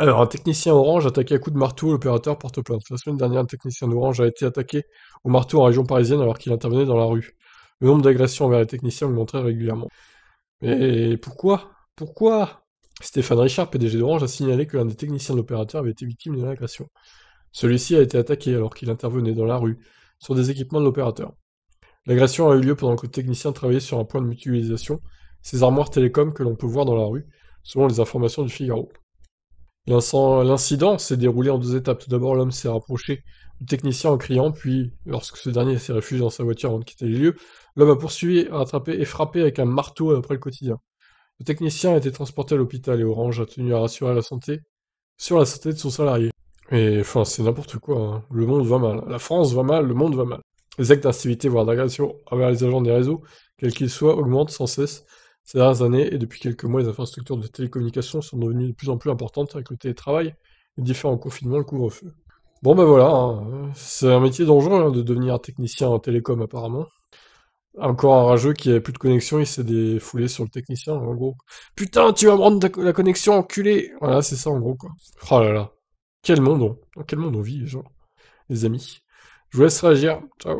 Alors, un technicien Orange attaqué à coups de marteau, l'opérateur porte plainte. La semaine dernière, un technicien orange a été attaqué au marteau en région parisienne alors qu'il intervenait dans la rue. Le nombre d'agressions envers les techniciens augmentait régulièrement. Mais pourquoi Pourquoi Stéphane Richard, PDG d'Orange, a signalé que l'un des techniciens de l'opérateur avait été victime d'une agression. Celui-ci a été attaqué alors qu'il intervenait dans la rue, sur des équipements de l'opérateur. L'agression a eu lieu pendant que le technicien travaillait sur un point de mutualisation, ces armoires télécoms que l'on peut voir dans la rue, selon les informations du Figaro. L'incident s'est déroulé en deux étapes. Tout d'abord, l'homme s'est rapproché du technicien en criant, puis, lorsque ce dernier s'est réfugié dans sa voiture avant de quitter les lieux, l'homme a poursuivi, rattrapé et frappé avec un marteau après le quotidien. Le technicien a été transporté à l'hôpital et Orange a tenu à rassurer la santé sur la santé de son salarié. Mais enfin, c'est n'importe quoi. Hein. Le monde va mal. La France va mal, le monde va mal. Les actes d'activité, voire d'agression envers les agents des réseaux, quels qu'ils soient, augmentent sans cesse, ces dernières années et depuis quelques mois, les infrastructures de télécommunications sont devenues de plus en plus importantes avec le télétravail, les différents confinements, le couvre-feu. Bon ben voilà, hein. c'est un métier dangereux hein, de devenir technicien en télécom apparemment. Encore un rageux qui avait plus de connexion, il s'est défoulé sur le technicien en gros. Putain, tu vas me rendre la connexion enculé Voilà, c'est ça en gros quoi. Oh là là. Quel monde on... Hein. quel monde on vit, Les amis. Je vous laisse réagir. Ciao.